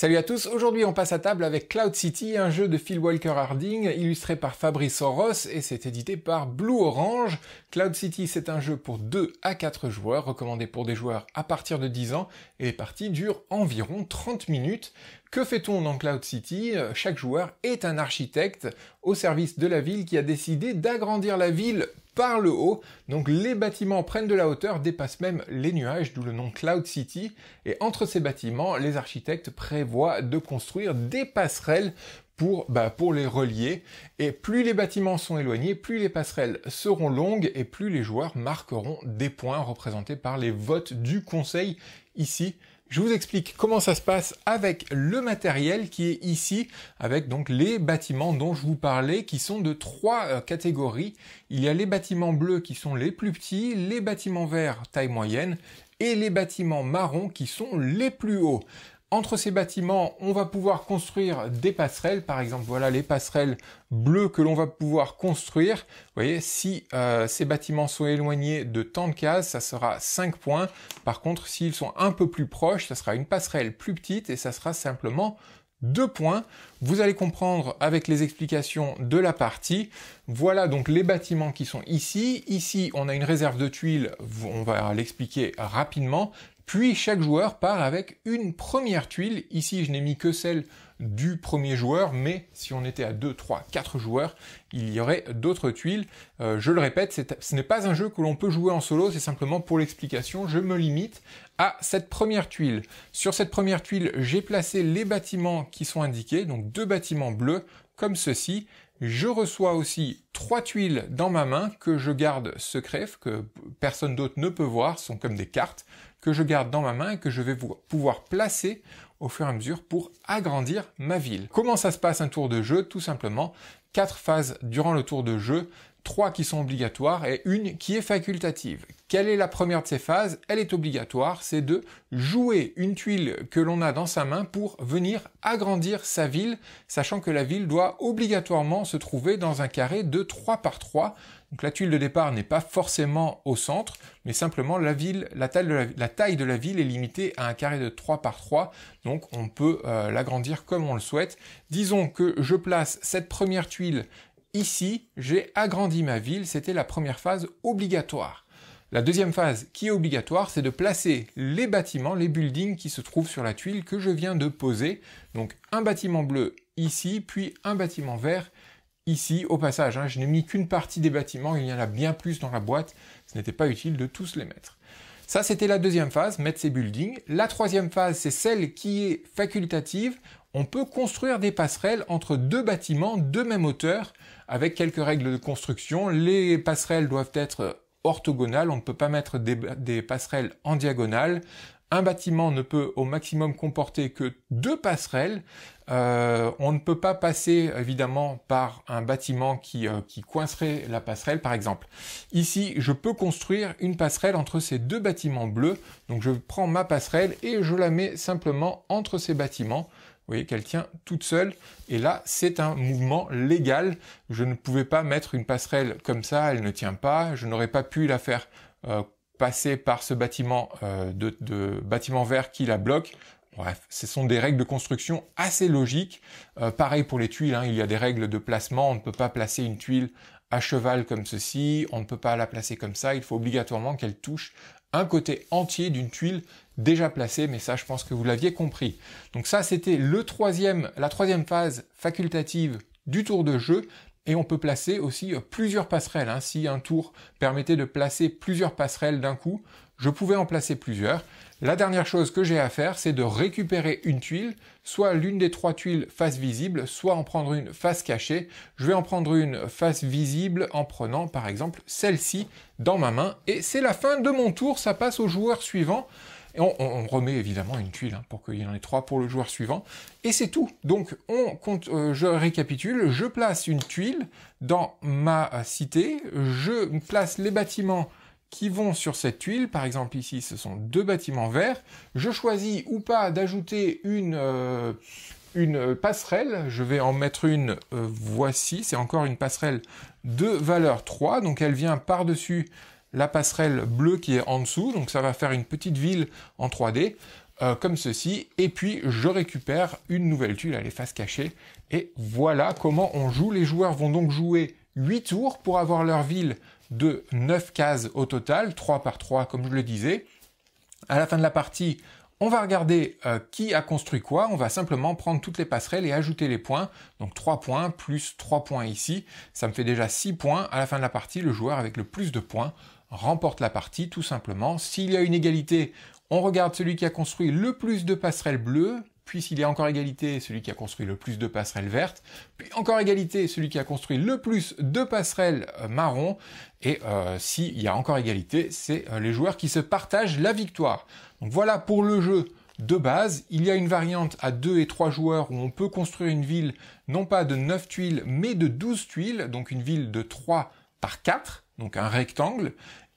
Salut à tous, aujourd'hui on passe à table avec Cloud City, un jeu de Phil Walker Harding, illustré par Fabrice Oros et c'est édité par Blue Orange. Cloud City c'est un jeu pour 2 à 4 joueurs, recommandé pour des joueurs à partir de 10 ans, et les parties durent environ 30 minutes. Que fait-on dans Cloud City Chaque joueur est un architecte au service de la ville qui a décidé d'agrandir la ville par le haut, donc les bâtiments prennent de la hauteur, dépassent même les nuages, d'où le nom Cloud City, et entre ces bâtiments, les architectes prévoient de construire des passerelles pour, bah, pour, les relier. Et plus les bâtiments sont éloignés, plus les passerelles seront longues et plus les joueurs marqueront des points représentés par les votes du conseil ici je vous explique comment ça se passe avec le matériel qui est ici, avec donc les bâtiments dont je vous parlais, qui sont de trois euh, catégories. Il y a les bâtiments bleus qui sont les plus petits, les bâtiments verts taille moyenne et les bâtiments marrons qui sont les plus hauts. Entre ces bâtiments, on va pouvoir construire des passerelles, par exemple, voilà les passerelles bleues que l'on va pouvoir construire. Vous voyez, si euh, ces bâtiments sont éloignés de tant de cases, ça sera 5 points. Par contre, s'ils sont un peu plus proches, ça sera une passerelle plus petite et ça sera simplement deux points. Vous allez comprendre avec les explications de la partie. Voilà donc les bâtiments qui sont ici. Ici, on a une réserve de tuiles, on va l'expliquer rapidement. Puis chaque joueur part avec une première tuile. Ici, je n'ai mis que celle du premier joueur, mais si on était à 2, 3, 4 joueurs, il y aurait d'autres tuiles. Euh, je le répète, ce n'est pas un jeu que l'on peut jouer en solo, c'est simplement pour l'explication, je me limite à cette première tuile. Sur cette première tuile, j'ai placé les bâtiments qui sont indiqués, donc deux bâtiments bleus comme ceci, je reçois aussi trois tuiles dans ma main que je garde secrètes, que personne d'autre ne peut voir, sont comme des cartes, que je garde dans ma main et que je vais pouvoir placer au fur et à mesure pour agrandir ma ville. Comment ça se passe un tour de jeu Tout simplement, quatre phases durant le tour de jeu, trois qui sont obligatoires et une qui est facultative. Quelle est la première de ces phases Elle est obligatoire, c'est de jouer une tuile que l'on a dans sa main pour venir agrandir sa ville, sachant que la ville doit obligatoirement se trouver dans un carré de 3 par 3 donc la tuile de départ n'est pas forcément au centre, mais simplement la, ville, la, taille de la, ville est limitée à un carré de 3 par 3, donc on peut euh, l'agrandir comme on le souhaite. Disons que je place cette première tuile ici, j'ai agrandi ma ville, c'était la première phase obligatoire. La deuxième phase qui est obligatoire, c'est de placer les bâtiments, les buildings qui se trouvent sur la tuile que je viens de poser. Donc un bâtiment bleu ici, puis un bâtiment vert ici au passage. Hein, je n'ai mis qu'une partie des bâtiments, il y en a bien plus dans la boîte, ce n'était pas utile de tous les mettre. Ça, c'était la deuxième phase, mettre ces buildings. La troisième phase, c'est celle qui est facultative. On peut construire des passerelles entre deux bâtiments de même hauteur avec quelques règles de construction. Les passerelles doivent être orthogonales, on ne peut pas mettre des passerelles en diagonale un bâtiment ne peut au maximum comporter que deux passerelles. Euh, on ne peut pas passer évidemment par un bâtiment qui, euh, qui coincerait la passerelle par exemple. Ici, je peux construire une passerelle entre ces deux bâtiments bleus. Donc je prends ma passerelle et je la mets simplement entre ces bâtiments. Vous voyez qu'elle tient toute seule. Et là, c'est un mouvement légal. Je ne pouvais pas mettre une passerelle comme ça, elle ne tient pas. Je n'aurais pas pu la faire euh, passer par ce bâtiment euh, de, bâtiment vert qui la bloque. Bref, ce sont des règles de construction assez logiques. Euh, pareil pour les tuiles, hein. il y a des règles de placement. On ne peut pas placer une tuile à cheval comme ceci, on ne peut pas la placer comme ça. Il faut obligatoirement qu'elle touche un côté entier d'une tuile déjà placée, mais ça je pense que vous l'aviez compris. Donc ça c'était le troisième, la troisième phase facultative du tour de jeu et on peut placer aussi euh, plusieurs passerelles. Hein. Si un tour permettait de placer plusieurs passerelles d'un coup, je pouvais en placer plusieurs. La dernière chose que j'ai à faire, c'est de récupérer une tuile, soit l'une des trois tuiles face visible, soit en prendre une face cachée. Je vais en prendre une face visible en prenant par exemple celle-ci dans ma main. Et c'est la fin de mon tour, ça passe au joueur suivant on, remet évidemment une tuile hein, pour qu'il y en ait trois pour le joueur suivant. Et c'est tout. Donc on compte, euh, je récapitule, je place une tuile dans ma cité, je place les bâtiments qui vont sur cette tuile. Par exemple, ici, ce sont deux bâtiments verts. Je choisis ou pas d'ajouter une, euh, passerelle. Je vais en mettre une, euh, voici, c'est encore une passerelle de valeur 3. Donc elle vient par-dessus la passerelle bleue qui est en dessous, donc ça va faire une petite ville en 3D, euh, comme ceci, et puis je récupère une nouvelle tuile à les faces cachées, et voilà comment on joue. Les joueurs vont donc jouer 8 tours pour avoir leur ville de 9 cases au total, 3 par 3 comme je le disais. À la fin de la partie, on va regarder euh, qui a construit quoi, on va simplement prendre toutes les passerelles et ajouter les points. Donc 3 points plus 3 points ici, ça me fait déjà 6 points. À la fin de la partie, le joueur avec le plus de points remporte la partie, tout simplement. S'il y a une égalité, on regarde celui qui a construit le plus de passerelles bleues, puis s'il y a encore égalité, celui qui a construit le plus de passerelles vertes, puis encore égalité, celui qui a construit le plus de passerelles euh, marron, et euh, s'il y a encore égalité, c'est euh, les joueurs qui se partagent la victoire. Donc voilà pour le jeu de base. Il y a une variante à 2 et 3 joueurs où on peut construire une ville non pas de 9 tuiles mais de 12 tuiles, donc une ville de 3 par 4, donc un rectangle.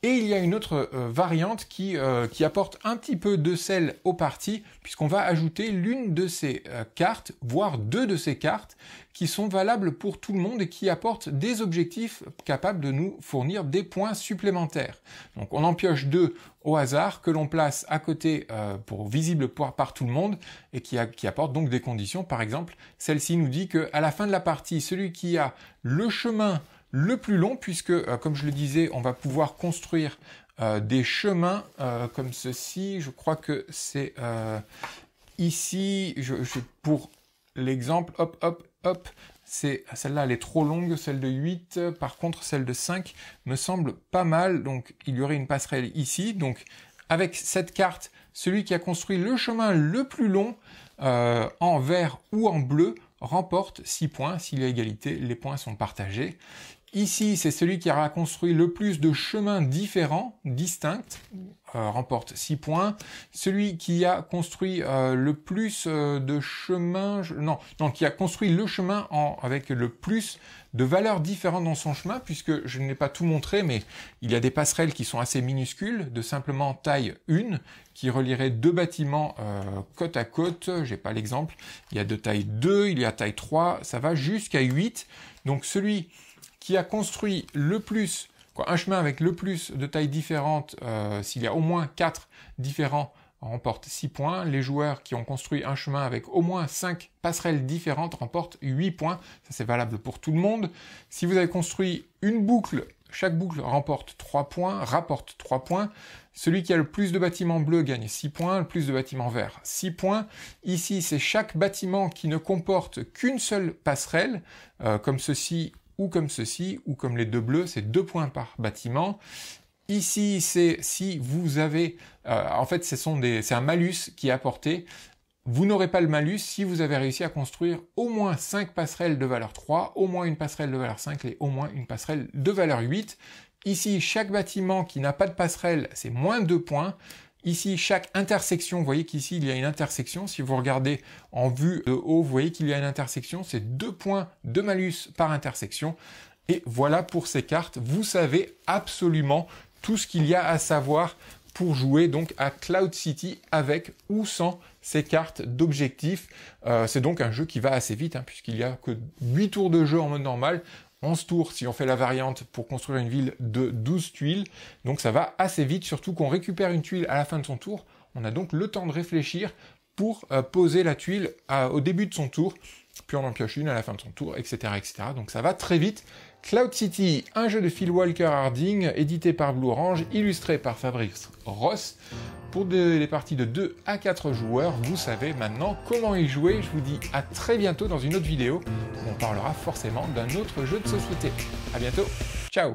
Et il y a une autre euh, variante qui, euh, qui, apporte un petit peu de sel au parti, puisqu'on va ajouter l'une de ces euh, cartes, voire deux de ces cartes, qui sont valables pour tout le monde et qui apportent des objectifs capables de nous fournir des points supplémentaires. Donc on en pioche deux au hasard que l'on place à côté pour visible par, tout le monde et qui, apportent donc des conditions. Par exemple, celle-ci nous dit que à la fin de la partie, celui qui a le chemin le plus long, puisque, euh, comme je le disais, on va pouvoir construire euh, des chemins euh, comme ceci. Je crois que c'est ici, je, pour l'exemple, hop, hop, hop, c'est celle-là, elle est trop longue, celle de 8, par contre, celle de 5 me semble pas mal, donc il y aurait une passerelle ici, donc avec cette carte, celui qui a construit le chemin le plus long en vert ou en bleu remporte 6 points. S'il y a égalité, les points sont partagés. Ici, c'est celui qui aura construit le plus de chemins différents, distincts, euh, remporte 6 points. Celui qui a construit euh, le plus euh, de chemins, non, non, qui a construit le chemin avec le plus de valeurs différentes dans son chemin, puisque je n'ai pas tout montré, mais il y a des passerelles qui sont assez minuscules, de simplement taille 1, qui relierait deux bâtiments côte à côte, j'ai pas l'exemple, il y a de taille 2, il y a taille 3, ça va jusqu'à 8, donc celui qui a construit le plus, quoi, un chemin avec le plus de tailles différentes, euh, s'il y a au moins 4 différents, remporte 6 points. Les joueurs qui ont construit un chemin avec au moins 5 passerelles différentes remportent 8 points. Ça, c'est valable pour tout le monde. Si vous avez construit une boucle chaque boucle remporte 3 points, rapporte 3 points. Celui qui a le plus de bâtiments bleus gagne 6 points, le plus de bâtiments verts 6 points. Ici, c'est chaque bâtiment qui ne comporte qu'une seule passerelle, euh, comme ceci ou comme ceci, ou comme les deux bleus, c'est deux points par bâtiment. Ici, c'est si vous avez, euh, en fait, c'est un malus qui est apporté. Vous n'aurez pas le malus si vous avez réussi à construire au moins cinq passerelles de valeur 3, au moins une passerelle de valeur 5 et au moins une passerelle de valeur 8. Ici, chaque bâtiment qui n'a pas de passerelle, c'est moins deux points. Ici, chaque intersection, vous voyez qu'ici, il y a une intersection. Si vous regardez en vue de haut, vous voyez qu'il y a une intersection. C'est deux points de malus par intersection. Et voilà pour ces cartes. Vous savez absolument tout ce qu'il y a à savoir pour jouer donc à Cloud City avec ou sans ces cartes d'objectif euh, c'est donc un jeu qui va assez vite, hein, puisqu'il n'y a que 8 tours de jeu en mode normal. 11 tours si on fait la variante pour construire une ville de 12 tuiles. Donc ça va assez vite, surtout qu'on récupère une tuile à la fin de son tour. On a donc le temps de réfléchir pour euh, poser la tuile au début de son tour, puis on en pioche une à la fin de son tour, etc. etc. Donc ça va très vite, Cloud City, un jeu de Phil Walker Harding, édité par Blue Orange, illustré par Fabrice Ross. Pour des, parties de 2 à 4 joueurs, vous savez maintenant comment y jouer. Je vous dis à très bientôt dans une autre vidéo où on parlera forcément d'un autre jeu de société. A bientôt, ciao